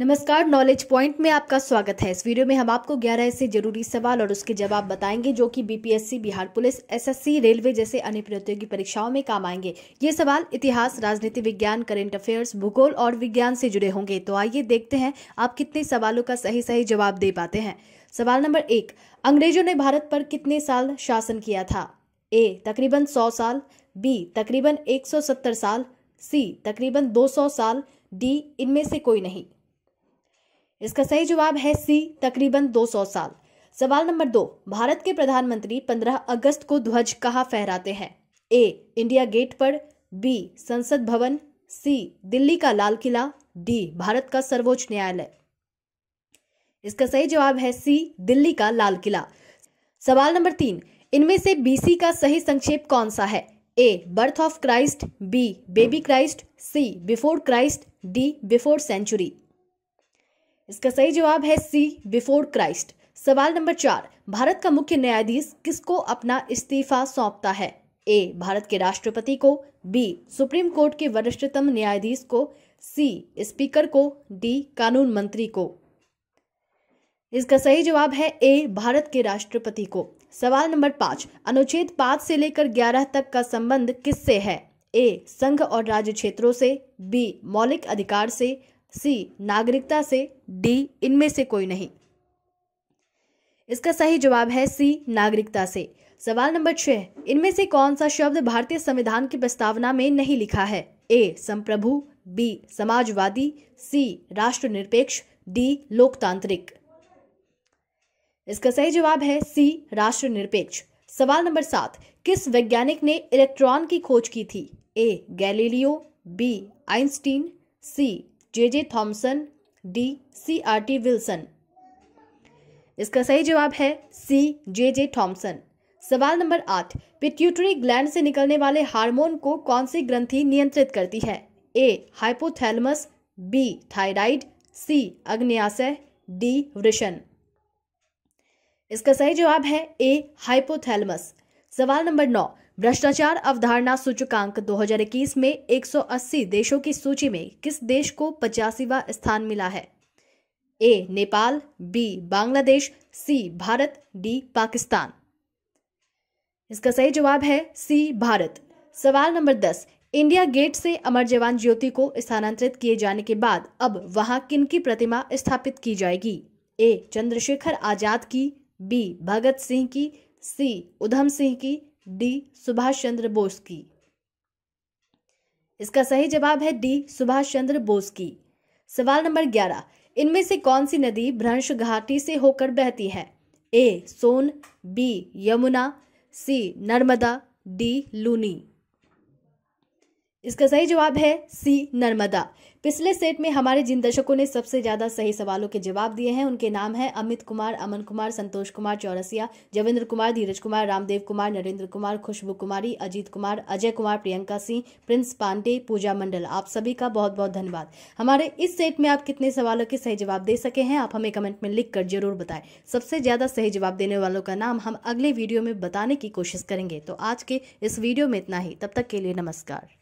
नमस्कार knowledge point में आपका स्वागत है इस वीडियो में हम आपको 11 ऐसे जरूरी सवाल और उसके जवाब बताएंगे जो कि BPSC Bihar police SSC railway जैसे अन्य प्रतियोगी परीक्षाओं में काम आएंगे ये सवाल इतिहास राजनीति विज्ञान करेंट अफेयर्स भूगोल और विज्ञान से जुड़े होंगे तो आइए देखते हैं आप कितने सवालों का सही सही जवाब दे पाते हैं सवाल नंबर एक अंग्रेजों ने भारत पर कितने साल शासन किया था ए तकरीबन सौ साल बी तकरीबन एक साल सी तकरीबन दो साल डी इनमें से कोई नहीं इसका सही जवाब है सी तकरीबन 200 साल सवाल नंबर दो भारत के प्रधानमंत्री 15 अगस्त को ध्वज कहाँ फहराते हैं ए इंडिया गेट पर बी संसद भवन सी दिल्ली का लाल किला डी भारत का सर्वोच्च न्यायालय इसका सही जवाब है सी दिल्ली का लाल किला सवाल नंबर तीन इनमें से बीसी का सही संक्षेप कौन सा है A birth of Christ B baby Christ C before Christ D before century इसका सही जवाब है सी बिफोर क्राइस्ट सवाल नंबर चार भारत का मुख्य न्यायाधीश किसको अपना इस्तीफा सौंपता है ए भारत के राष्ट्रपति को बी सुप्रीम कोर्ट के वरिष्ठतम न्यायाधीश को सी स्पीकर को डी कानून मंत्री को इसका सही जवाब है ए भारत के राष्ट्रपति को सवाल नंबर पांच अनुच्छेद पाँच से लेकर ग्यारह तक का संबंध किससे है ए संघ और राज्य क्षेत्रों से बी मौलिक अधिकार से सी नागरिकता से डी इनमें से कोई नहीं इसका सही जवाब है सी नागरिकता से सवाल नंबर छह इनमें से कौन सा शब्द भारतीय संविधान की प्रस्तावना में नहीं लिखा है ए संप्रभु बी समाजवादी सी राष्ट्र निरपेक्ष डी लोकतांत्रिक इसका सही जवाब है सी राष्ट्र निरपेक्ष सवाल नंबर सात किस वैज्ञानिक ने इलेक्ट्रॉन की खोज की थी A Galileo B Einstein C J J Thomson D C R T Wilson इसका सही जवाब है सी जे जे थॉम्सन सवाल नंबर आठ पिट्यूटरी ग्लैंड से निकलने वाले हार्मोन को कौन सी ग्रंथि नियंत्रित करती है A hypothalamus B thyroid C अग्न्याशय डी वृषण इसका सही जवाब है ए हाइपोथैलमस सवाल नंबर नौ भ्रष्टाचार अवधारणा सूचकांक 2021 में 180 देशों की सूची में किस देश को पचासीवा स्थान मिला है A Nepal B Bangladesh C Bharat D Pakistan इसका सही जवाब है सी भारत सवाल नंबर दस इंडिया गेट से अमर जवान ज्योति को स्थानांतरित किए जाने के बाद अब वहां किन की प्रतिमा स्थापित की जाएगी ए चंद्रशेखर आजाद की बी भगत सिंह की सी उधम सिंह की डी सुभाष चंद्र बोस की इसका सही जवाब है डी सुभाष चंद्र बोस की सवाल नंबर ग्यारह इनमें से कौन सी नदी भ्रंश घाटी से होकर बहती है A Son B Yamuna C Narmada D Luni इसका सही जवाब है सी नर्मदा पिछले सेट में हमारे जिन दर्शकों ने सबसे ज्यादा सही सवालों के जवाब दिए हैं उनके नाम हैं अमित कुमार अमन कुमार संतोष कुमार चौरसिया जवेंद्र कुमार धीरज कुमार रामदेव कुमार नरेंद्र कुमार खुशबू कुमारी अजीत कुमार अजय कुमार प्रियंका सिंह प्रिंस पांडे पूजा मंडल आप सभी का बहुत बहुत धन्यवाद हमारे इस सेट में आप कितने सवालों के सही जवाब दे सके हैं आप हमें कमेंट में लिख कर जरूर बताएं सबसे ज्यादा सही जवाब देने वालों का नाम हम अगले वीडियो में बताने की कोशिश करेंगे तो आज के इस वीडियो में इतना ही तब तक के लिए नमस्कार